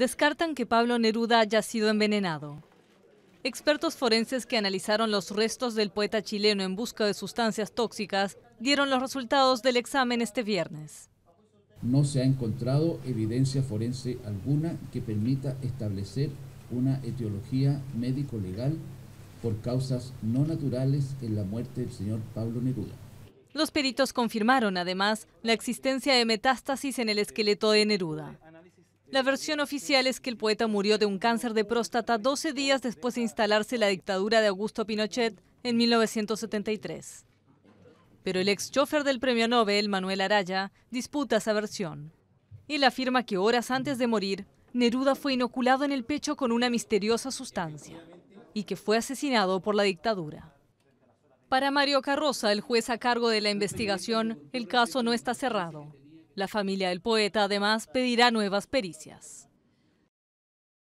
descartan que Pablo Neruda haya sido envenenado. Expertos forenses que analizaron los restos del poeta chileno en busca de sustancias tóxicas dieron los resultados del examen este viernes. No se ha encontrado evidencia forense alguna que permita establecer una etiología médico-legal por causas no naturales en la muerte del señor Pablo Neruda. Los peritos confirmaron además la existencia de metástasis en el esqueleto de Neruda. La versión oficial es que el poeta murió de un cáncer de próstata 12 días después de instalarse la dictadura de Augusto Pinochet en 1973. Pero el ex chofer del premio Nobel, Manuel Araya, disputa esa versión. Él afirma que horas antes de morir, Neruda fue inoculado en el pecho con una misteriosa sustancia y que fue asesinado por la dictadura. Para Mario Carroza, el juez a cargo de la investigación, el caso no está cerrado. La familia del poeta además pedirá nuevas pericias.